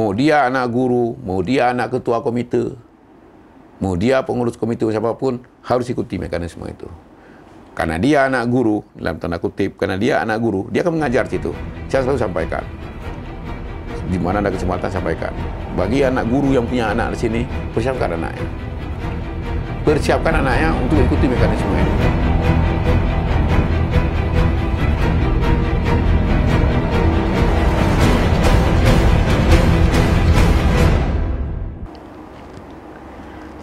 Mau dia anak guru, mau dia anak ketua komite, mau dia pengurus komite siapapun, harus ikuti mekanisme itu. Karena dia anak guru, dalam tanda kutip, karena dia anak guru, dia akan mengajar situ. Saya selalu sampaikan. Di mana ada kesempatan sampaikan. Bagi anak guru yang punya anak di sini, persiapkan anaknya. Persiapkan anaknya untuk ikuti mekanisme ini.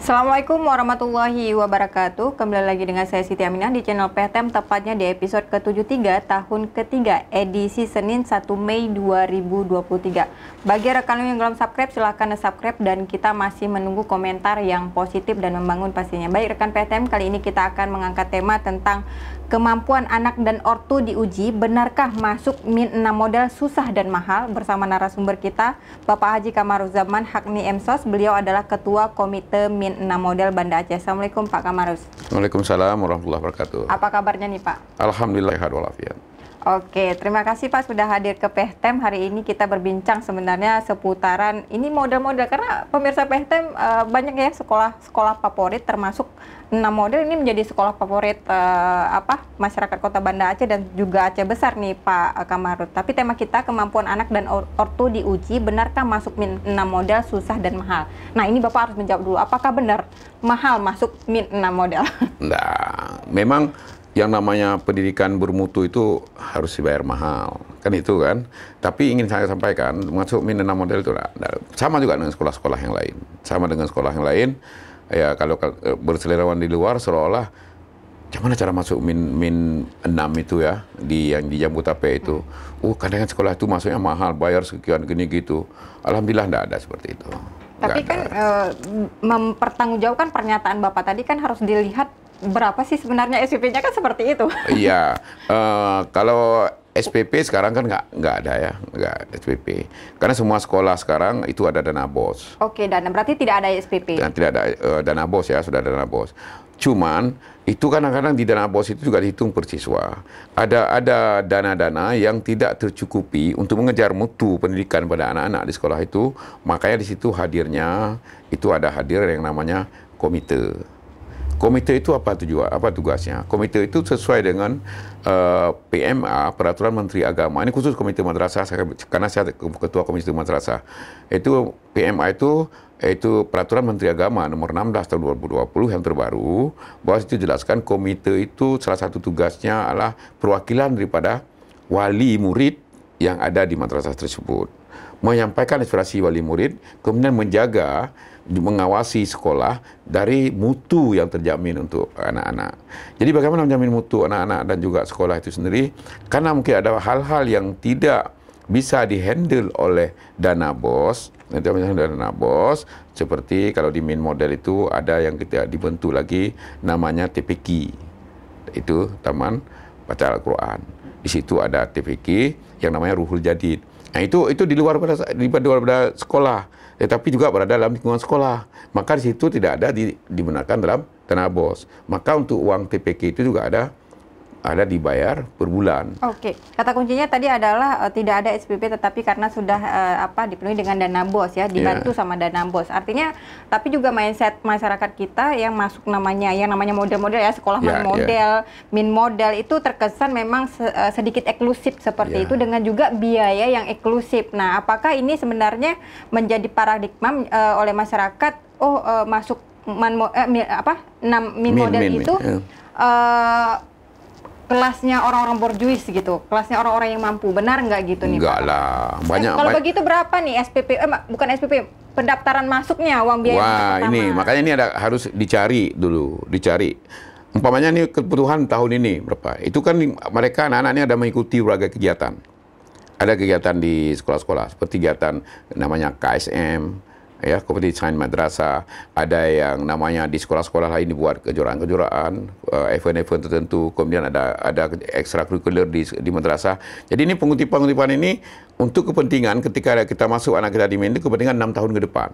Assalamualaikum warahmatullahi wabarakatuh. Kembali lagi dengan saya Siti Aminah di channel PTM tepatnya di episode ke-73 tahun ketiga edisi Senin 1 Mei 2023. Bagi rekan yang belum subscribe silahkan subscribe dan kita masih menunggu komentar yang positif dan membangun pastinya. Baik rekan PTM kali ini kita akan mengangkat tema tentang Kemampuan anak dan ortu diuji, benarkah masuk min 6 modal susah dan mahal? Bersama narasumber kita, Bapak Haji Kamaruzaman Hakni Emsos, beliau adalah Ketua Komite Min 6 Modal Banda Aceh. Assalamualaikum Pak Kamaruz. Waalaikumsalam warahmatullahi wabarakatuh. Apa kabarnya nih Pak? Alhamdulillah, walafiat. Oke, terima kasih Pak sudah hadir ke Pehtem. Hari ini kita berbincang sebenarnya seputaran ini model-model karena pemirsa Pehtem uh, eh, banyak ya sekolah-sekolah favorit termasuk enam model ini menjadi sekolah favorit uh, apa masyarakat Kota Banda Aceh dan juga Aceh besar nih Pak eh, Kamarut. Tapi tema kita kemampuan anak dan ortu diuji benarkah masuk min 6 model susah dan mahal. Nah, ini Bapak harus menjawab dulu apakah benar mahal masuk min 6 model? Nah, memang yang namanya pendidikan bermutu itu harus dibayar mahal, kan itu kan. Tapi ingin saya sampaikan, masuk minenam model itu nah, sama juga dengan sekolah-sekolah yang lain, sama dengan sekolah yang lain. Ya kalau eh, berselerawan di luar seolah-olah, gimana cara masuk min min enam itu ya di yang di tape itu. Uh kadang, kadang sekolah itu masuknya mahal, bayar sekian gini gitu. Alhamdulillah tidak ada seperti itu. Tapi kan e, mempertanggungjawabkan pernyataan Bapak tadi kan harus dilihat berapa sih sebenarnya SPP-nya kan seperti itu? Iya, uh, kalau SPP sekarang kan nggak nggak ada ya, nggak SPP. Karena semua sekolah sekarang itu ada dana bos. Oke, dana berarti tidak ada SPP. Dan tidak ada uh, dana bos ya, sudah ada dana bos. Cuman itu kadang-kadang di dana bos itu juga dihitung per siswa. Ada ada dana-dana yang tidak tercukupi untuk mengejar mutu pendidikan pada anak-anak di sekolah itu. Makanya di situ hadirnya itu ada hadir yang namanya komite. Komite itu apa tujuan, apa tugasnya? Komite itu sesuai dengan uh, eh, PMA, Peraturan Menteri Agama. Ini khusus Komite Madrasah, karena saya Ketua Komite Madrasah. Itu PMA itu itu Peraturan Menteri Agama nomor 16 tahun 2020 yang terbaru, bahwa itu jelaskan komite itu salah satu tugasnya adalah perwakilan daripada wali murid yang ada di madrasah tersebut menyampaikan inspirasi wali murid, kemudian menjaga, mengawasi sekolah dari mutu yang terjamin untuk anak-anak. Jadi bagaimana menjamin mutu anak-anak dan juga sekolah itu sendiri? Karena mungkin ada hal-hal yang tidak bisa dihandle oleh dana bos, nanti misalnya dana bos, seperti kalau di main model itu ada yang kita dibentuk lagi namanya TPQ, itu Taman Baca Al-Quran. Di situ ada TPQ yang namanya Ruhul Jadid Nah, itu itu di luar pada di luar pada sekolah, tetapi ya, juga berada dalam lingkungan sekolah. Maka di situ tidak ada di, digunakan dalam tanah bos. Maka untuk uang TPK itu juga ada ada dibayar per bulan. Oke, okay. kata kuncinya tadi adalah uh, tidak ada SPP tetapi karena sudah uh, apa dipenuhi dengan dana bos ya, iya. dibantu yeah. sama dana bos. Artinya tapi juga mindset masyarakat kita yang masuk namanya yang namanya model-model ya, sekolah yeah, iya. model, yeah. min model itu terkesan memang se eh, sedikit eksklusif seperti yeah. itu dengan juga biaya yang eksklusif. Nah, apakah ini sebenarnya menjadi paradigma uh, oleh masyarakat oh uh, masuk man, eh, apa min, model min, itu min, iya. yeah kelasnya orang-orang borjuis gitu, kelasnya orang-orang yang mampu, benar nggak gitu nih? Enggak lah, eh, banyak. kalau begitu berapa nih SPP? Eh, bukan SPP, pendaftaran masuknya uang biaya. Wah ini makanya ini ada harus dicari dulu, dicari. Umpamanya ini kebutuhan tahun ini berapa? Itu kan mereka anak-anak ini ada mengikuti berbagai kegiatan. Ada kegiatan di sekolah-sekolah seperti kegiatan namanya KSM, ya kompetisi sain madrasah ada yang namanya di sekolah-sekolah lain dibuat kejuaraan-kejuaraan uh, event-event tertentu kemudian ada ada ekstrakurikuler di di madrasah jadi ini pengutipan-pengutipan ini untuk kepentingan ketika kita masuk anak kita di itu kepentingan 6 tahun ke depan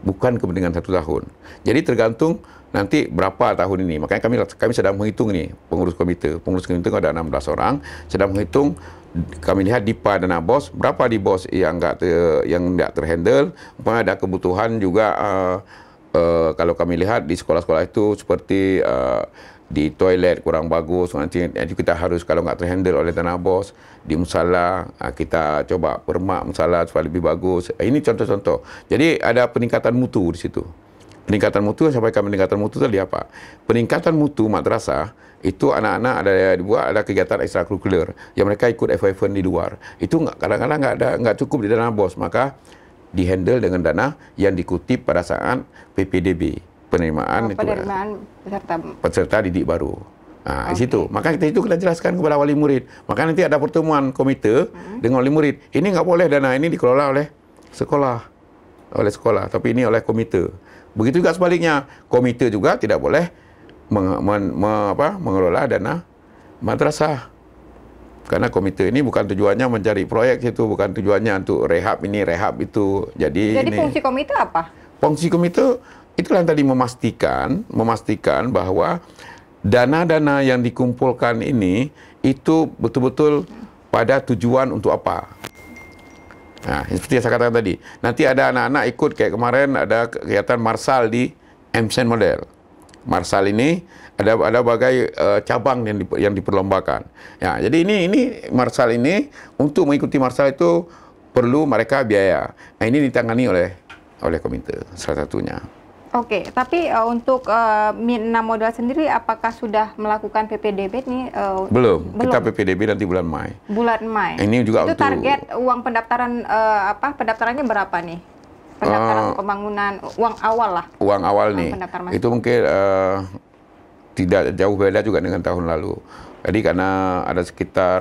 bukan kepentingan satu tahun. Jadi tergantung nanti berapa tahun ini. Makanya kami kami sedang menghitung ini pengurus komite. Pengurus komite ada 16 orang sedang menghitung kami lihat di dan bos berapa di bos yang enggak ter, yang enggak terhandle umpama ada kebutuhan juga uh, uh, kalau kami lihat di sekolah-sekolah itu seperti uh, di toilet kurang bagus nanti itu kita harus kalau nggak terhandle oleh tanah bos di musala ah, kita coba permak musala supaya lebih bagus eh, ini contoh-contoh jadi ada peningkatan mutu di situ peningkatan mutu sampai kami peningkatan mutu tadi apa peningkatan mutu madrasah itu anak-anak ada dibuat ada kegiatan ekstrakurikuler yang mereka ikut event di luar. Itu kadang-kadang nggak ada nggak cukup di dana bos, maka dihandle dengan dana yang dikutip pada saat PPDB penerimaan oh, ya. penerimaan itu, peserta peserta didik baru. Nah, okay. di situ. Maka kita itu kita jelaskan kepada wali murid. Maka nanti ada pertemuan komite hmm. dengan wali murid. Ini nggak boleh dana ini dikelola oleh sekolah oleh sekolah, tapi ini oleh komite. Begitu juga sebaliknya, komite juga tidak boleh meng, men, me, apa, mengelola dana madrasah. Karena komite ini bukan tujuannya mencari proyek itu, bukan tujuannya untuk rehab ini, rehab itu. Jadi, Jadi ini, fungsi komite apa? Fungsi komite itu yang tadi memastikan, memastikan bahwa dana-dana yang dikumpulkan ini itu betul-betul pada tujuan untuk apa. Nah, seperti yang saya katakan tadi, nanti ada anak-anak ikut kayak kemarin ada kegiatan Marsal di Emsen Model Marsal ini ada ada bagai uh, cabang yang di, yang diperlombakan. Ya, jadi ini ini Marsal ini untuk mengikuti Marsal itu perlu mereka biaya. Nah, ini ditangani oleh oleh komite salah satunya. Oke, okay, tapi uh, untuk uh, eh, 6 Modal sendiri apakah sudah melakukan PPDB nih? Uh, belum. belum. Kita PPDB nanti bulan Mei. Bulan Mei. Ini juga Itu untuk target uang pendaftaran uh, apa? Pendaftarannya berapa nih? pendaftaran uh, pembangunan uang awal lah. Uang awal nih. Itu mungkin uh, tidak jauh beda juga dengan tahun lalu. Jadi karena ada sekitar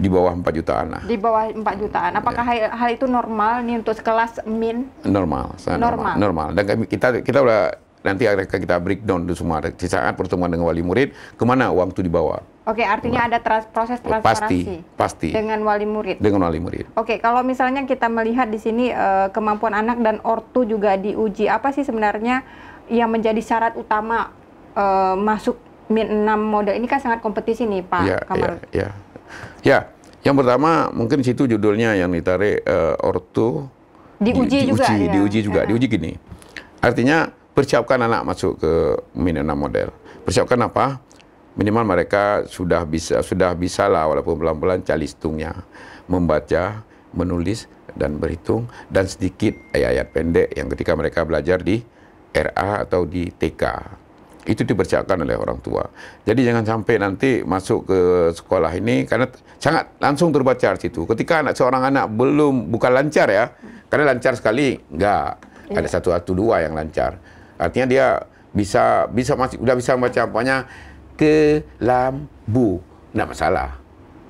di bawah 4 jutaan lah. Di bawah 4 jutaan. Apakah yeah. hal, itu normal nih untuk kelas min? Normal, normal. Normal. normal. Dan kami, kita kita udah nanti akan kita breakdown itu semua. Di saat pertemuan dengan wali murid, kemana uang itu dibawa? Oke, artinya ada trans proses transparansi. Pasti, pasti. Dengan wali murid. Dengan wali murid. Oke, kalau misalnya kita melihat di sini uh, kemampuan anak dan ortu juga diuji, apa sih sebenarnya yang menjadi syarat utama uh, masuk min 6 model ini kan sangat kompetisi nih, Pak ya, Kamar. Ya, ya. ya, yang pertama mungkin situ judulnya yang ditarik uh, ortu diuji, di, diuji juga, diuji, ya. diuji juga, ya. diuji gini. Artinya persiapkan anak masuk ke min 6 model. Persiapkan apa? minimal mereka sudah bisa sudah bisa lah walaupun pelan-pelan calistungnya membaca, menulis dan berhitung dan sedikit ayat-ayat pendek yang ketika mereka belajar di RA atau di TK. Itu dipercayakan oleh orang tua. Jadi jangan sampai nanti masuk ke sekolah ini karena sangat langsung terbaca di situ. Ketika anak seorang anak belum bukan lancar ya, karena lancar sekali enggak. Ya. Ada satu atau dua yang lancar. Artinya dia bisa bisa masih udah bisa membaca apanya ke lambu. Tidak masalah.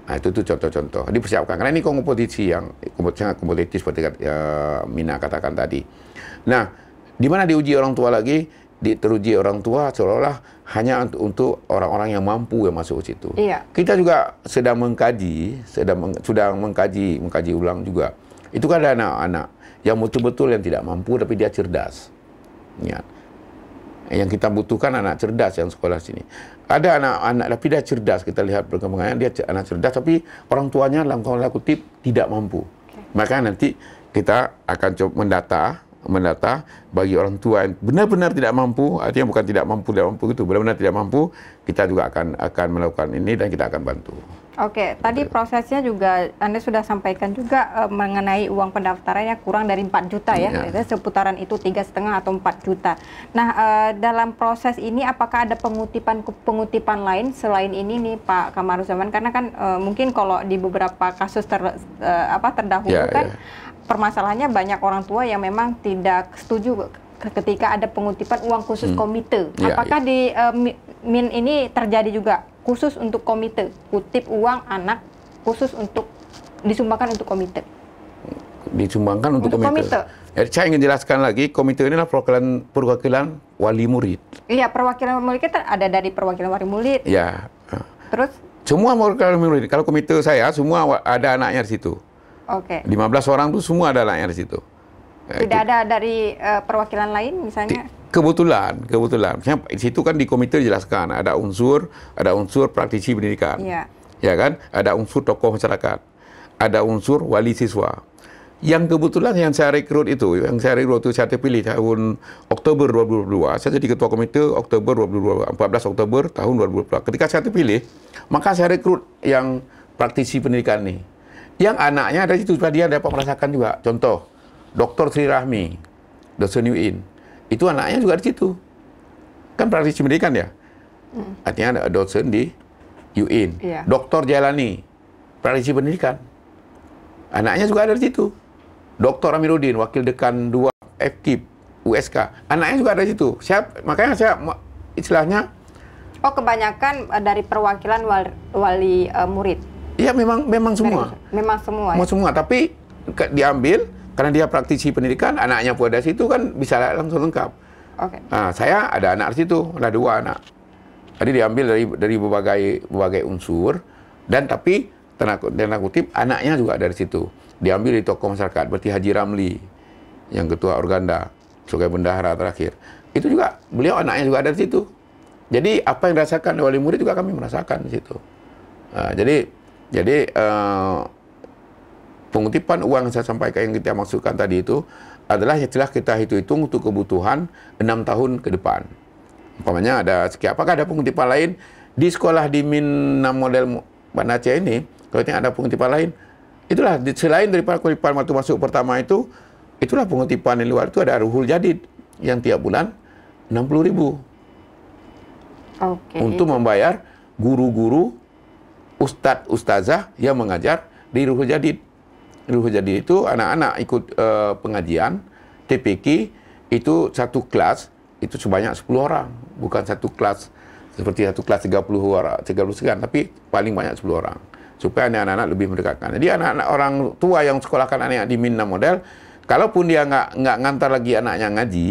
Nah, itu tuh contoh-contoh. Dipersiapkan. Karena ini kompetisi yang sangat kompetitif seperti uh, Mina katakan tadi. Nah, di mana diuji orang tua lagi? Di, teruji orang tua seolah-olah hanya untuk orang-orang yang mampu yang masuk ke situ. Iya. Kita juga sedang mengkaji, sedang meng, sudah mengkaji, mengkaji ulang juga. Itu kan ada anak-anak yang betul-betul yang tidak mampu tapi dia cerdas. Ya. Yang kita butuhkan anak cerdas yang sekolah sini ada anak-anak tapi dia cerdas kita lihat perkembangannya dia anak cerdas tapi orang tuanya langkah langkah kutip tidak mampu maka nanti kita akan coba mendata mendata bagi orang tua yang benar-benar tidak mampu artinya bukan tidak mampu tidak mampu itu benar-benar tidak mampu kita juga akan akan melakukan ini dan kita akan bantu Oke, okay, tadi prosesnya juga Anda sudah sampaikan juga e, mengenai uang pendaftarannya kurang dari 4 juta ya, iya. seputaran itu tiga setengah atau 4 juta. Nah, e, dalam proses ini apakah ada pengutipan pengutipan lain selain ini nih Pak Kamaruzaman? Karena kan e, mungkin kalau di beberapa kasus ter, e, apa terdahulu iya, kan yeah. permasalahannya banyak orang tua yang memang tidak setuju ketika ada pengutipan uang khusus hmm. komite. Iya, apakah apakah di e, min ini terjadi juga? khusus untuk komite kutip uang anak khusus untuk disumbangkan untuk komite disumbangkan untuk, untuk komite. komite. Jadi saya ingin jelaskan lagi, komite ini adalah perwakilan, perwakilan wali murid. Iya, perwakilan wali murid kita ada dari perwakilan wali murid. ya ah. Terus? Semua perwakilan wali murid. Kalau komite saya, semua ada anaknya di situ. Oke. Okay. 15 orang itu semua ada anaknya di situ. Tidak Itu. ada dari uh, perwakilan lain misalnya? Kebetulan, kebetulan. Di situ kan di komite dijelaskan ada unsur, ada unsur praktisi pendidikan. Ya. ya kan? Ada unsur tokoh masyarakat. Ada unsur wali siswa. Yang kebetulan yang saya rekrut itu, yang saya rekrut itu saya terpilih tahun Oktober 2022. Saya jadi ketua komite Oktober 2022, 14 Oktober tahun 2022. Ketika saya terpilih, maka saya rekrut yang praktisi pendidikan ini. Yang anaknya ada situ, supaya dia dapat merasakan juga. Contoh, Dr. Sri Rahmi, dosen UIN itu anaknya juga di situ. Kan praktis pendidikan ya. Hmm. Artinya ada dosen di UIN, yeah. doktor Jalani, praktisi pendidikan. Anaknya juga ada di situ. Doktor Amiruddin, wakil dekan 2 FKIP, USK. Anaknya juga ada di situ. Saya, makanya saya istilahnya Oh, kebanyakan eh, dari perwakilan wali, wali uh, eh, murid. Iya, memang memang semua. Memang semua. ya? semua, tapi ke, diambil karena dia praktisi pendidikan, anaknya pun ada situ kan bisa langsung lengkap. Okay. Nah, saya ada anak di situ, ada dua anak. Jadi diambil dari dari berbagai berbagai unsur dan tapi tanda kutip anaknya juga dari situ. Diambil di tokoh masyarakat, berarti Haji Ramli yang ketua Organda sebagai bendahara terakhir. Itu juga beliau anaknya juga dari situ. Jadi apa yang dirasakan Wali murid juga kami merasakan di situ. Nah, jadi jadi eh, Pengutipan uang yang saya sampaikan yang kita maksudkan tadi itu adalah yang telah kita hitung-hitung untuk kebutuhan 6 tahun ke depan. Umpamanya ada sekian. Apakah ada pengutipan lain di sekolah di Min 6 model Bandar Aceh ini? Kalau tidak ada pengutipan lain, itulah selain daripada pengutipan waktu masuk pertama itu, itulah pengutipan di luar itu ada Ruhul Jadid yang tiap bulan 60 ribu. Okay. Untuk membayar guru-guru, ustadz-ustazah yang mengajar di Ruhul Jadid. Ruh jadi itu anak-anak ikut uh, pengajian TPK itu satu kelas itu sebanyak 10 orang, bukan satu kelas seperti satu kelas 30 orang, 30 sekian, tapi paling banyak 10 orang. Supaya anak-anak lebih mendekatkan. Jadi anak-anak orang tua yang sekolahkan anak di Minna model, kalaupun dia nggak nggak ngantar lagi anaknya ngaji,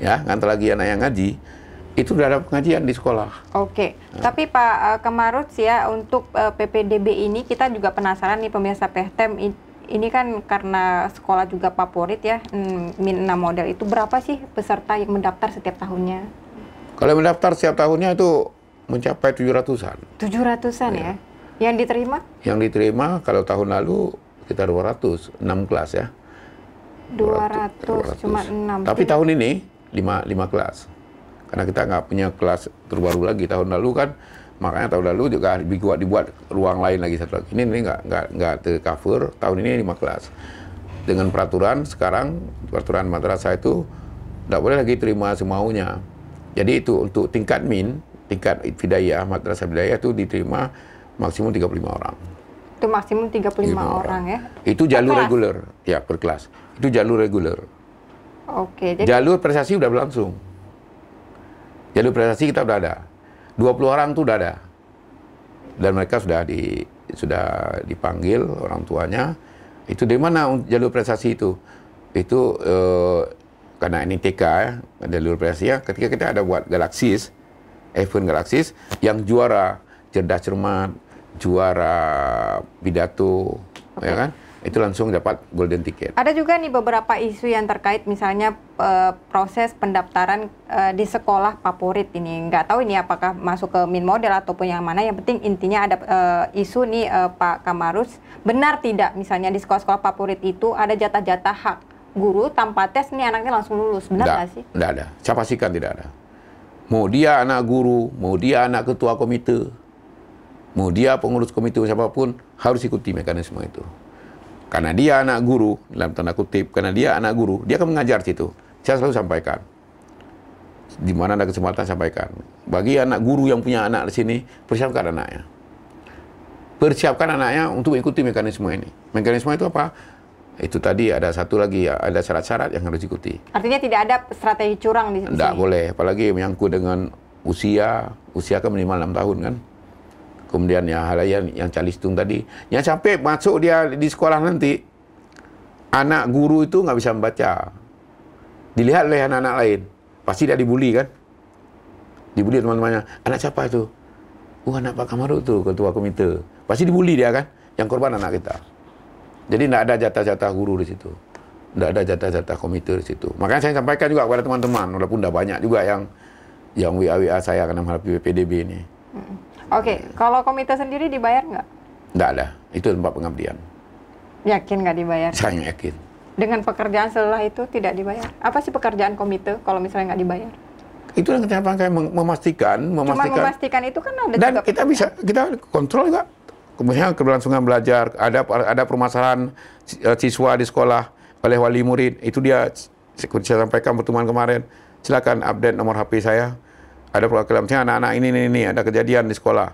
ya ngantar lagi anaknya ngaji, itu sudah ada pengajian di sekolah. Oke, okay. nah. tapi Pak uh, Kemarut ya untuk eh, PPDB ini kita juga penasaran nih pemirsa PHTM ini kan karena sekolah juga favorit ya hmm, Min Enam model itu berapa sih peserta yang mendaftar setiap tahunnya? Kalau mendaftar setiap tahunnya itu mencapai tujuh ratusan. Tujuh ratusan ya. Iya. Yang diterima? Yang diterima kalau tahun lalu kita dua ratus enam kelas ya. Dua ratus 200. cuma 6. Tapi tahun ini lima lima kelas. Karena kita nggak punya kelas terbaru lagi tahun lalu kan makanya tahun lalu juga dibuat dibuat ruang lain lagi satu lagi ini ini nggak nggak nggak tercover tahun ini lima kelas dengan peraturan sekarang peraturan madrasah itu tidak boleh lagi terima semaunya jadi itu untuk tingkat min tingkat fidayah madrasah fidayah itu diterima maksimum 35 orang itu maksimum 35, 35 orang. orang ya itu jalur reguler ya per kelas itu jalur reguler oke jadi... jalur prestasi sudah berlangsung Jalur prestasi kita sudah ada. 20 orang itu sudah ada. Dan mereka sudah di sudah dipanggil orang tuanya. Itu di mana jalur prestasi itu? Itu eh, karena ini TK ya, eh, jalur prestasi ya. Ketika kita ada buat Galaxis, event 1 yang juara cerdas cermat, juara pidato, okay. ya kan? itu langsung dapat golden ticket. Ada juga nih beberapa isu yang terkait misalnya e, proses pendaftaran e, di sekolah favorit ini. Nggak tahu ini apakah masuk ke min model ataupun yang mana. Yang penting intinya ada e, isu nih e, Pak Kamarus. Benar tidak misalnya di sekolah-sekolah favorit itu ada jatah-jatah hak guru tanpa tes nih anaknya langsung lulus. Benar nggak sih? Nggak ada. Saya pastikan tidak ada. Mau dia anak guru, mau dia anak ketua komite, mau dia pengurus komite siapapun harus ikuti mekanisme itu. Karena dia anak guru, dalam tanda kutip, karena dia anak guru, dia akan mengajar situ. Saya selalu sampaikan. Di mana ada kesempatan sampaikan. Bagi anak guru yang punya anak di sini, persiapkan anaknya. Persiapkan anaknya untuk ikuti mekanisme ini. Mekanisme itu apa? Itu tadi ada satu lagi, ya, ada syarat-syarat yang harus diikuti. Artinya tidak ada strategi curang di sini? Tidak boleh, apalagi menyangkut dengan usia. Usia kan minimal 6 tahun kan? Kemudian ya hal yang, yang calistung tadi, yang sampai masuk dia di sekolah nanti, anak guru itu nggak bisa membaca. Dilihat oleh anak-anak lain, pasti dia dibully kan? Dibully teman-temannya. Anak siapa itu? Oh anak Pak Kamaru tuh ketua komite. Pasti dibully dia kan? Yang korban anak kita. Jadi tidak ada jatah-jatah guru di situ. Tidak ada jatah-jatah komite di situ. Makanya saya sampaikan juga kepada teman-teman, walaupun udah banyak juga yang yang WA-WA saya karena menghadapi PPDB ini. Mm -mm. Oke, okay. kalau komite sendiri dibayar nggak? Nggak ada. Itu tempat pengabdian. Yakin nggak dibayar? Saya yakin. Dengan pekerjaan setelah itu tidak dibayar. Apa sih pekerjaan komite kalau misalnya nggak dibayar? itu yang kita memastikan, memastikan. Cuma memastikan itu kan ada dan kita bisa kita kontrol nggak? Kemudian keberlangsungan belajar, ada ada permasalahan eh, siswa di sekolah oleh wali murid, itu dia saya sampaikan pertemuan kemarin. Silakan update nomor HP saya ada perwakilan misalnya anak-anak ini, ini, ini, ada kejadian di sekolah.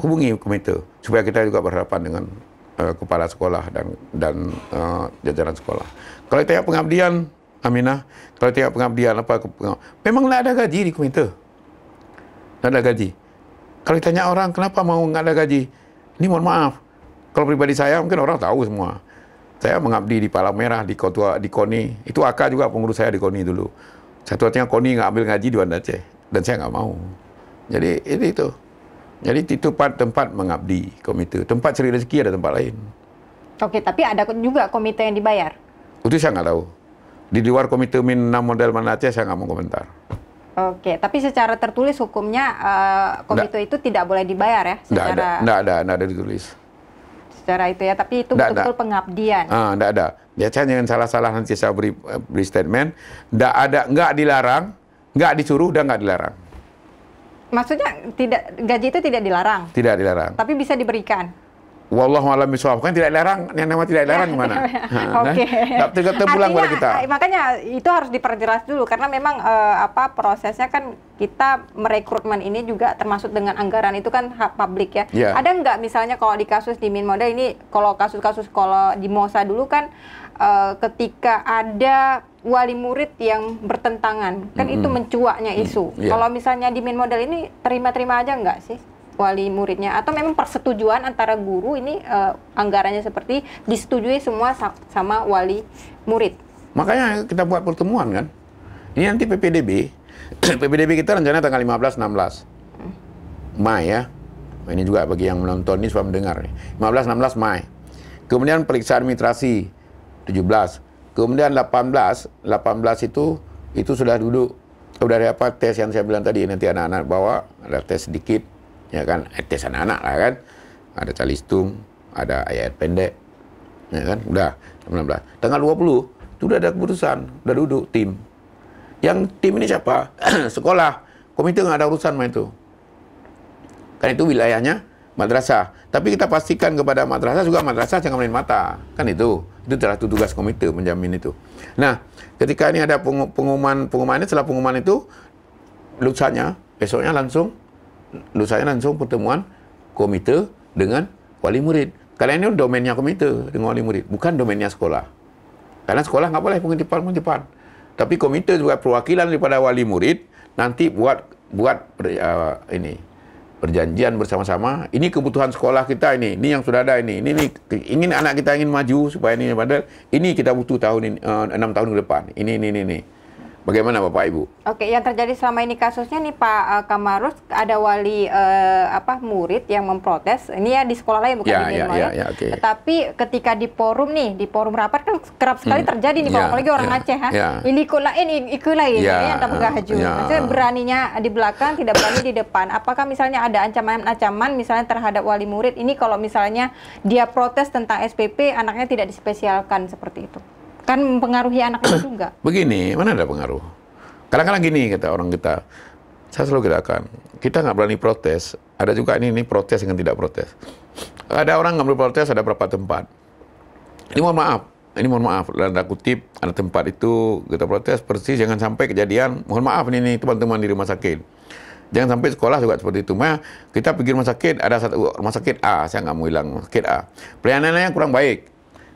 Hubungi komite supaya kita juga berhadapan dengan uh, kepala sekolah dan dan uh, jajaran sekolah. Kalau tiap pengabdian, Aminah, kalau tiap pengabdian apa memang tidak ada gaji di komite. Tidak ada gaji. Kalau ditanya orang kenapa mau nggak ada gaji, ini mohon maaf. Kalau pribadi saya mungkin orang tahu semua. Saya mengabdi di Palang Merah, di Kotua, di Koni. Itu AK juga pengurus saya di Koni dulu. Satu satunya Koni nggak ambil gaji di Banda Aceh. Dan saya nggak mau. Jadi ini itu. Jadi itu tempat, mengabdi komite. Tempat cari rezeki ada tempat lain. Oke, tapi ada juga komite yang dibayar? Itu saya nggak tahu. Di luar komite min 6 model mana aja saya nggak mau komentar. Oke, tapi secara tertulis hukumnya uh, komite nggak. itu tidak boleh dibayar ya? Secara... Nggak ada, nggak ada, nggak ada ditulis. Secara itu ya, tapi itu betul-betul pengabdian. Ah, nggak ada. Biasanya jangan salah-salah nanti saya beri, eh, beri statement. Nggak ada, nggak dilarang, Nggak disuruh dan nggak dilarang. Maksudnya tidak gaji itu tidak dilarang. Tidak dilarang. Tapi bisa diberikan. Wallahu alam bisawab. Kan tidak larang, yang nama tidak larang ya, gimana? Ya. Kan? Oke. Okay. Tidak pulang pada kita. Eh, makanya itu harus diperjelas dulu karena memang uh, apa prosesnya kan kita merekrutmen ini juga termasuk dengan anggaran itu kan hak publik ya. Yeah. Ada nggak misalnya kalau di kasus di Min Minmoda ini kalau kasus-kasus kalau di Mosa dulu kan uh, ketika ada wali murid yang bertentangan kan mm -hmm. itu mencuaknya isu. Mm -hmm. Ya. yeah. Kalau misalnya di Min Model ini terima-terima aja nggak sih? wali muridnya atau memang persetujuan antara guru ini uh, anggarannya seperti disetujui semua sa sama wali murid. Makanya kita buat pertemuan kan. Ini nanti PPDB, PPDB kita rencana tanggal 15 16 Mei ya. Ini juga bagi yang menonton ini sudah mendengar 15 16 Mei. Kemudian periksa administrasi 17. Kemudian 18, 18 itu itu sudah duduk udah ada apa tes yang saya bilang tadi nanti anak-anak bawa ada tes sedikit ya kan etis anak-anak lah kan ada calistung ada ayat pendek ya kan udah 19 tanggal 20 itu udah ada keputusan udah duduk tim yang tim ini siapa sekolah komite nggak ada urusan main itu kan itu wilayahnya madrasah tapi kita pastikan kepada madrasah juga madrasah jangan main mata kan itu itu adalah tugas komite menjamin itu nah ketika ini ada pengumuman pengumumannya setelah pengumuman itu lusanya besoknya langsung menurut saya langsung pertemuan komite dengan wali murid. Kalau ini domainnya komite dengan wali murid, bukan domainnya sekolah. Karena sekolah nggak boleh pengetipan-pengetipan. Tapi komite juga perwakilan daripada wali murid nanti buat buat uh, ini perjanjian bersama-sama. Ini kebutuhan sekolah kita ini. Ini yang sudah ada ini. Ini, ini ingin anak kita ingin maju supaya ini pada ini kita butuh tahun ini uh, enam tahun ke depan. Ini ini ini. ini. Bagaimana Bapak Ibu? Oke, yang terjadi selama ini kasusnya nih Pak eh, Kamarus ada wali eh, apa murid yang memprotes. Ini ya di sekolah lain bukan ya, di ya, ya, ya, okay. Tetapi ketika di forum nih, di forum rapat kan kerap sekali hmm. terjadi nih Pak, ya, apalagi orang ya, Aceh Ya. Ini kulain ikulain ya, ya tak haju. Ya, ya. Maksudnya beraninya di belakang, tidak berani di depan. Apakah misalnya ada ancaman-ancaman misalnya terhadap wali murid ini kalau misalnya dia protes tentang SPP anaknya tidak dispesialkan seperti itu? Kan mempengaruhi anak itu juga. Begini, mana ada pengaruh? Kadang-kadang gini kata orang kita, saya selalu katakan, kita nggak berani protes. Ada juga ini, ini protes dengan tidak protes. Ada orang nggak protes, ada berapa tempat. Ini mohon maaf, ini mohon maaf, tanda kutip, ada tempat itu kita protes persis, jangan sampai kejadian, mohon maaf ini teman-teman di rumah sakit. Jangan sampai sekolah juga seperti itu. Nah, kita pergi rumah sakit, ada satu rumah sakit A, saya nggak mau hilang rumah sakit A. Pelayanannya kurang baik.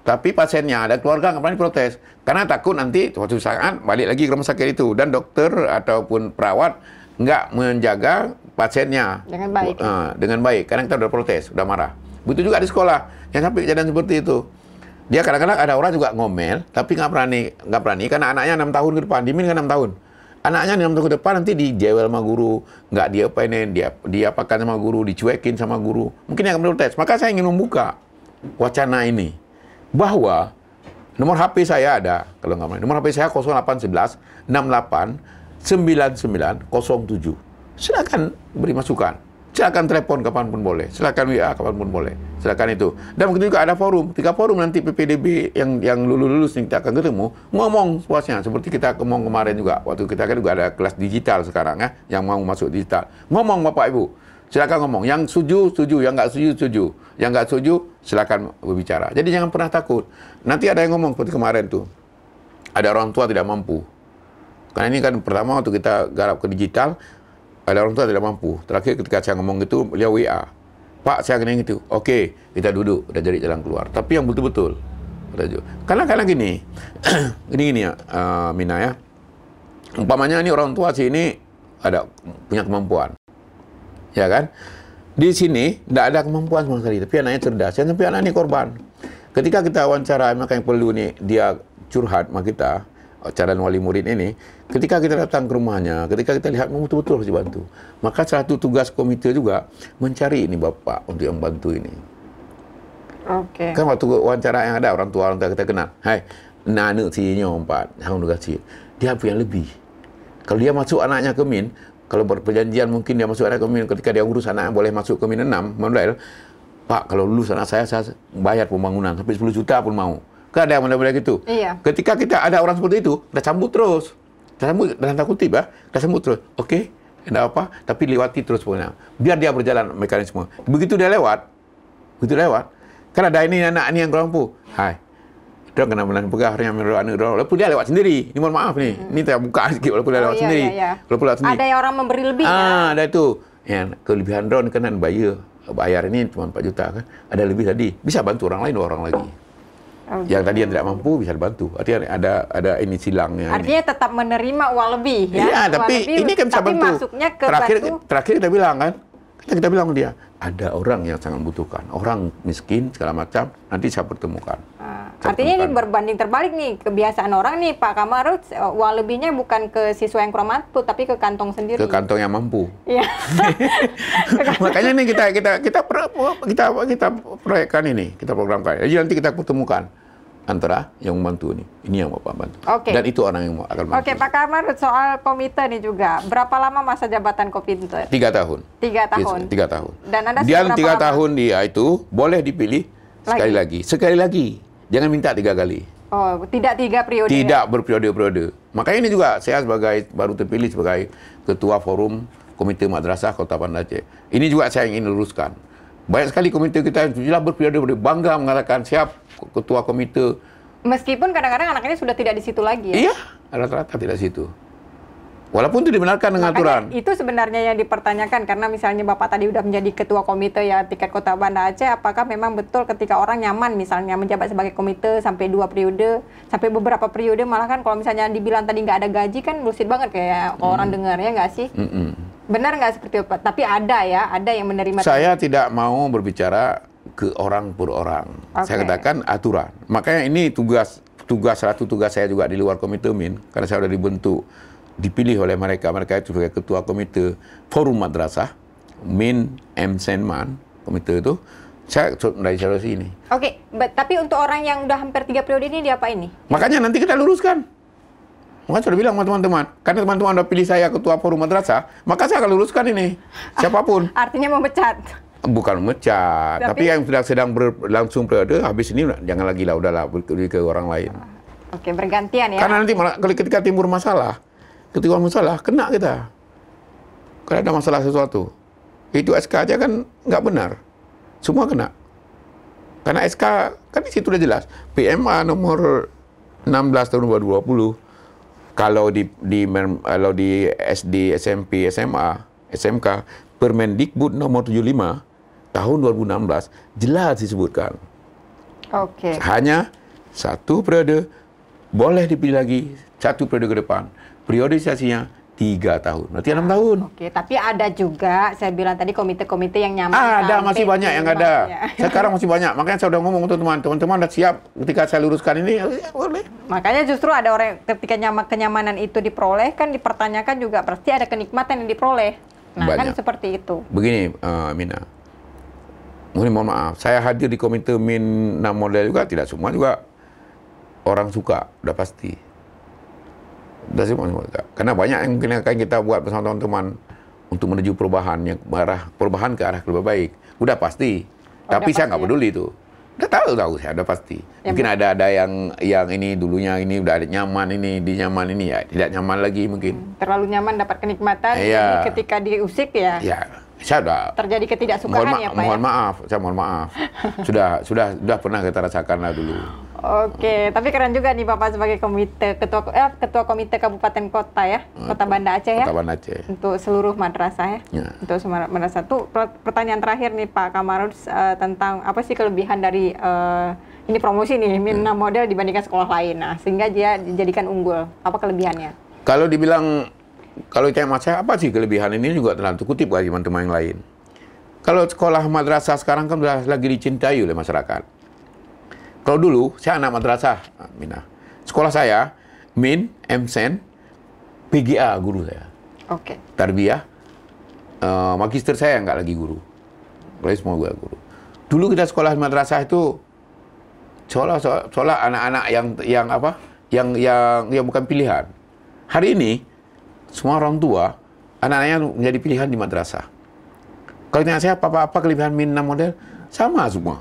Tapi pasiennya ada keluarga nggak pernah protes karena takut nanti suatu saat balik lagi ke rumah sakit itu dan dokter ataupun perawat nggak menjaga pasiennya dengan baik. Uh, dengan baik karena kita udah protes, udah marah. Begitu juga di sekolah yang sampai kejadian seperti itu. Dia kadang-kadang ada orang juga ngomel tapi nggak berani nggak berani karena anaknya enam tahun ke depan, dimin kan enam tahun anaknya enam tahun ke depan nanti dijewel sama guru, nggak dia apa ini dia dia diapakan sama guru, dicuekin sama guru. Mungkin akan protes. Maka saya ingin membuka wacana ini bahwa nomor HP saya ada, kalau nggak main. Nomor HP saya 0811 68 99 07. Silakan beri masukan. Silakan telepon kapanpun boleh. Silakan WA kapanpun boleh. Silakan itu. Dan mungkin juga ada forum. Tiga forum nanti PPDB yang yang lulus-lulus kita akan ketemu. Ngomong puasnya. Seperti kita ngomong kemarin juga. Waktu kita kan juga ada kelas digital sekarang ya. Yang mau masuk digital. Ngomong Bapak Ibu silakan ngomong. Yang setuju, setuju. Yang nggak setuju, setuju. Yang nggak setuju, silakan berbicara. Jadi jangan pernah takut. Nanti ada yang ngomong seperti kemarin tuh. Ada orang tua tidak mampu. Karena ini kan pertama waktu kita garap ke digital, ada orang tua tidak mampu. Terakhir ketika saya ngomong gitu, beliau WA. Pak, saya kena gitu. Oke, kita duduk. Udah jadi jalan keluar. Tapi yang betul-betul. Karena karena gini, ini gini ya, uh, Mina ya. Umpamanya ini orang tua ini ada punya kemampuan ya kan? Di sini tidak ada kemampuan sama sekali, tapi anaknya cerdas, ya, tapi anak ini korban. Ketika kita wawancara maka yang perlu nih dia curhat sama kita, calon wali murid ini, ketika kita datang ke rumahnya, ketika kita lihat betul-betul oh, harus dibantu. Maka satu tugas komite juga mencari ini bapak untuk yang bantu ini. Oke. Okay. Kan waktu wawancara yang ada orang tua orang tua kita kenal, hai, nanu si nyo empat, hang tugas si. Dia punya yang lebih? Kalau dia masuk anaknya ke min, kalau berperjanjian mungkin dia masuk area kominin ketika dia urus anak boleh masuk kominin 6 model. Pak, kalau lulus anak saya saya bayar pembangunan sampai 10 juta pun mau. Kan ada model-model gitu. Iya. Ketika kita ada orang seperti itu, kita sambut terus. Kita sambut dalam tanda kutip ya, kita sambut terus. Oke, okay, tidak apa, tapi lewati terus pokoknya. Biar dia berjalan mekanisme. Begitu dia lewat, begitu dia lewat, kan ada ini anak ini yang mampu. Hai, dia kena menahan pegah harusnya menurut anak dia. Walaupun dia lewat sendiri. Ini mohon maaf nih. Hmm. Ini tak buka sikit walaupun dia lewat oh, iya, sendiri. Iya, iya. Walaupun lewat sendiri. Ada yang orang memberi lebih ah, ya. ada itu. Ya, kelebihan dron kena bayar. Bayar ini cuma 4 juta kan. Ada lebih tadi. Bisa bantu orang lain orang lagi. Okay. Oh, yang tadi yang iya. tidak mampu bisa dibantu. Artinya ada ada ini silangnya. Artinya ini. tetap menerima uang lebih ya. Iya, tapi lebih, ini kan bisa tapi bantu. Masuknya ke terakhir batu. terakhir kita bilang kan, kita, nah, kita bilang dia, ada orang yang sangat membutuhkan, orang miskin segala macam, nanti saya pertemukan. Ah, saya artinya pertemukan. ini berbanding terbalik nih, kebiasaan orang nih Pak Kamarut, eh, uang lebihnya bukan ke siswa yang kurang mampu, tapi ke kantong sendiri. Ke kantong yang mampu. Iya. Makanya nih kita kita kita kita kita, kita proyekkan ini, kita programkan. Jadi nanti kita pertemukan antara yang membantu ini. Ini yang Bapak bantu. Okay. Dan itu orang yang akan bantu. Oke, okay, Pak Kamar, soal komite ini juga. Berapa lama masa jabatan Kopinter? Tiga tahun. Tiga tahun? tiga tahun. Dan Anda Dan tiga lama? tahun dia itu boleh dipilih lagi. sekali lagi. Sekali lagi. Jangan minta tiga kali. Oh, tidak tiga periode? Ya? Tidak berperiode-periode. Makanya ini juga saya sebagai baru terpilih sebagai Ketua Forum Komite Madrasah Kota Banda Ini juga saya ingin luruskan banyak sekali komite kita yang jelas berpihak daripada bangga mengatakan siap ketua komite. Meskipun kadang-kadang anaknya sudah tidak di situ lagi ya? Iya, rata-rata tidak di situ. Walaupun itu dibenarkan dengan aturan. Itu sebenarnya yang dipertanyakan karena misalnya Bapak tadi sudah menjadi ketua komite ya tiket Kota Banda Aceh apakah memang betul ketika orang nyaman misalnya menjabat sebagai komite sampai dua periode, sampai beberapa periode malah kan kalau misalnya dibilang tadi nggak ada gaji kan lucid banget kayak hmm. orang dengarnya nggak sih? Hmm -hmm. Benar nggak seperti itu? Tapi ada ya, ada yang menerima. Saya tadi. tidak mau berbicara ke orang per orang. Okay. Saya katakan aturan. Makanya ini tugas tugas satu tugas saya juga di luar komite min karena saya sudah dibentuk dipilih oleh mereka mereka itu sebagai ketua komite forum madrasah Min M Senman komite itu saya dari solusi ini. Oke, okay, tapi untuk orang yang udah hampir tiga periode ini dia apa ini Makanya nanti kita luruskan. Makanya sudah bilang sama teman-teman, karena teman-teman udah pilih saya ketua forum madrasah, maka saya akan luruskan ini. Siapapun. Artinya memecat. Bukan memecat, tapi, tapi yang sedang sedang berlangsung periode habis ini jangan lagi lah udahlah ke orang lain. Oke, bergantian ya. Karena nanti malah ketika timbul masalah, ketika orang salah, kena kita. Kalau ada masalah sesuatu. Itu SK aja kan nggak benar. Semua kena. Karena SK, kan di situ udah jelas. PMA nomor 16 tahun 2020, kalau di, di kalau di SD, SMP, SMA, SMK, Permendikbud nomor 75 tahun 2016 jelas disebutkan. Oke. Okay. Hanya satu periode boleh dipilih lagi satu periode ke depan. Priorisasinya tiga tahun, berarti enam tahun. Oke, tapi ada juga saya bilang tadi komite-komite yang nyaman. Ada masih banyak yang ada. Ya. Sekarang masih banyak, makanya saya udah ngomong untuk teman, teman-teman udah siap ketika saya luruskan ini ya, ya boleh. Makanya justru ada orang ketika nyaman kenyamanan itu diperoleh kan dipertanyakan juga pasti ada kenikmatan yang diperoleh. Nah kan banyak. kan seperti itu. Begini, uh, Mina, mungkin mohon maaf, saya hadir di komite min 6 model juga tidak semua juga orang suka, udah pasti. Dah semua, semua. Karena banyak yang mungkin akan kita buat bersama teman-teman untuk menuju perubahan yang arah perubahan ke arah lebih baik. Udah pasti. Oh, Tapi saya nggak ya? peduli itu. Udah tahu tahu saya udah pasti. Ya, mungkin ada ada yang yang ini dulunya ini udah ada nyaman ini di nyaman ini ya tidak nyaman lagi mungkin. Hmm, terlalu nyaman dapat kenikmatan. Ya. Ketika diusik ya. Ya saya sudah terjadi ketidaksukaan mohon ya Pak. Ya? Mohon ya? maaf, saya mohon maaf. sudah sudah sudah pernah kita rasakan lah dulu. Oke, Hmm. tapi keren juga nih Bapak sebagai komite ketua eh, ketua komite kabupaten kota ya, Kota Banda Aceh ya. Banda Aceh. Untuk seluruh madrasah ya. ya. Untuk madrasah. Tuh pertanyaan terakhir nih Pak Kamarus uh, eh, tentang apa sih kelebihan dari uh, ini promosi nih ya. Minna model dibandingkan sekolah lain. Nah, sehingga dia dijadikan unggul. Apa kelebihannya? Kalau dibilang kalau tema saya apa sih kelebihan ini juga tentu kutip bagi teman-teman yang lain. Kalau sekolah madrasah sekarang kan sudah lagi dicintai oleh masyarakat. Kalau dulu saya anak madrasah, Minah. Sekolah saya Min, msen, PGA guru saya. Oke. Okay. Tarbiyah, uh, magister saya nggak lagi guru. Kalau semua gue guru. Dulu kita sekolah madrasah itu sekolah sekolah anak-anak yang yang apa? Yang yang yang bukan pilihan. Hari ini semua orang tua, anak-anaknya menjadi pilihan di madrasah. Kalau tanya saya, apa-apa kelebihan minna model? Sama semua.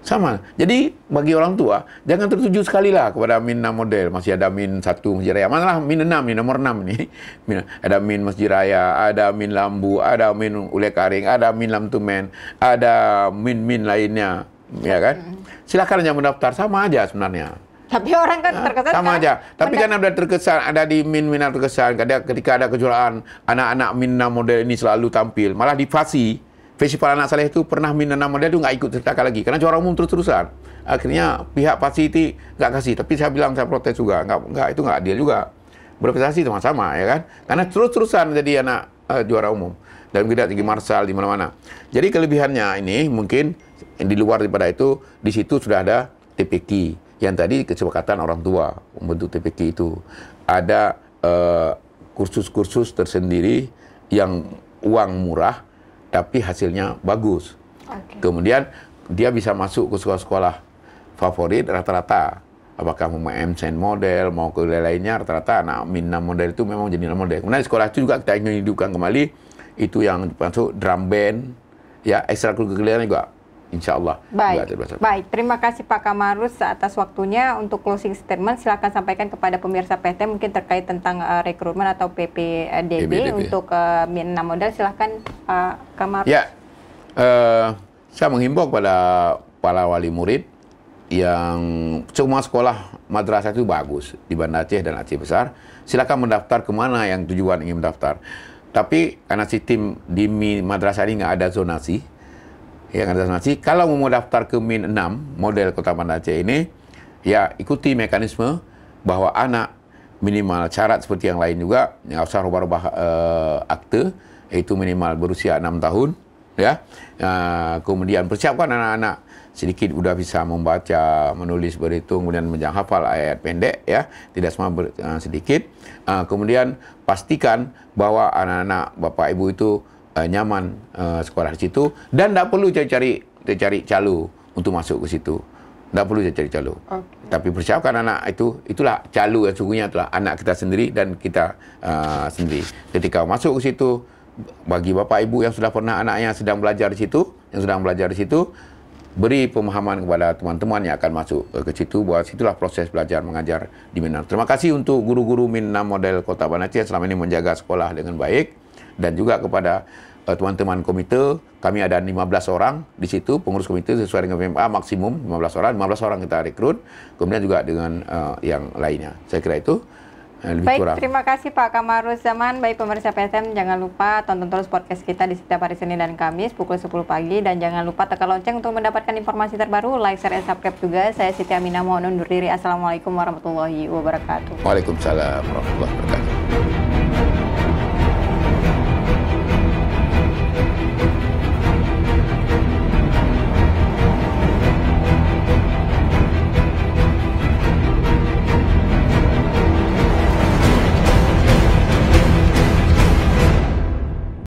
Sama. Jadi, bagi orang tua, jangan tertuju sekali lah kepada minna model. Masih ada min satu masjid raya. lah min enam, min nomor enam ini. Min, ada min masjid raya, ada min lambu, ada min ulek karing, ada min lam tumen, ada min-min lainnya. Ya kan? Silakan yang mendaftar. Sama aja sebenarnya. Tapi orang kan terkesan sama kan aja. Tapi kan ada terkesan ada di min-min terkesan Kadang ketika ada kejuaraan anak-anak minna model ini selalu tampil. Malah di Fasi festival anak saleh itu pernah minna model itu nggak ikut cerita lagi karena juara umum terus-terusan. Akhirnya hmm. pihak Fasi itu nggak kasih. Tapi saya bilang saya protes juga. Nggak, nggak itu nggak adil juga. Berprestasi sama-sama ya kan. Karena terus-terusan jadi anak uh, juara umum dan tidak tinggi marsal di mana-mana. Jadi kelebihannya ini mungkin di luar daripada itu di situ sudah ada TPQ yang tadi kesepakatan orang tua membentuk TPK itu. Ada eh, kursus-kursus uh, tersendiri yang uang murah tapi hasilnya bagus. Okay. Kemudian dia bisa masuk ke sekolah-sekolah favorit rata-rata. Apakah mau MCN model, mau ke lain lainnya, rata-rata anak mina model itu memang jadi model. Kemudian sekolah itu juga kita ingin hidupkan kembali, itu yang masuk drum band, ya ekstrakurikuler juga InsyaAllah. Baik. Baik, terima kasih Pak Kamarus atas waktunya untuk closing statement. Silakan sampaikan kepada pemirsa PT mungkin terkait tentang uh, rekrutmen atau PPDB, untuk uh, Modal. Silakan uh, Kamarus. Ya, uh, saya menghimbau kepada para wali murid yang cuma sekolah madrasah itu bagus di Bandar Aceh dan Aceh Besar. Silakan mendaftar kemana yang tujuan ingin mendaftar. Tapi karena sistem di madrasah ini nggak ada zonasi, yang ada nasi. Kalau mau daftar ke Min 6 model Kota Bandar Aceh ini, ya ikuti mekanisme bahwa anak minimal syarat seperti yang lain juga, nggak usah rubah-rubah uh, eh, akte, yaitu minimal berusia 6 tahun, ya. Uh, kemudian persiapkan anak-anak sedikit sudah bisa membaca, menulis, berhitung, kemudian menjang hafal ayat pendek ya, tidak semua ber, uh, sedikit. Uh, kemudian pastikan bahwa anak-anak bapak ibu itu uh, nyaman uh, sekolah di situ dan tidak perlu cari-cari cari calo untuk masuk ke situ. Tidak perlu cari calo. Okay. Tapi persiapkan anak itu, itulah calo yang sungguhnya adalah anak kita sendiri dan kita uh, sendiri. Ketika masuk ke situ, bagi bapak ibu yang sudah pernah anaknya sedang belajar di situ, yang sedang belajar di situ, beri pemahaman kepada teman-teman yang akan masuk ke situ bahwa situlah proses belajar mengajar di Minang. Terima kasih untuk guru-guru Minang model Kota Banaci yang selama ini menjaga sekolah dengan baik dan juga kepada eh, teman-teman komite, kami ada 15 orang di situ, pengurus komite sesuai dengan PMA maksimum 15 orang, 15 orang kita rekrut, kemudian juga dengan uh, yang lainnya. Saya kira itu eh, lebih Baik, kurang. terima kasih Pak Kamaruz Zaman. Baik pemirsa PSM, jangan lupa tonton terus podcast kita di setiap hari Senin dan Kamis pukul 10 pagi. Dan jangan lupa tekan lonceng untuk mendapatkan informasi terbaru. Like, share, dan subscribe juga. Saya Siti Aminah mohon undur diri. Assalamualaikum warahmatullahi wabarakatuh. Waalaikumsalam warahmatullahi wabarakatuh.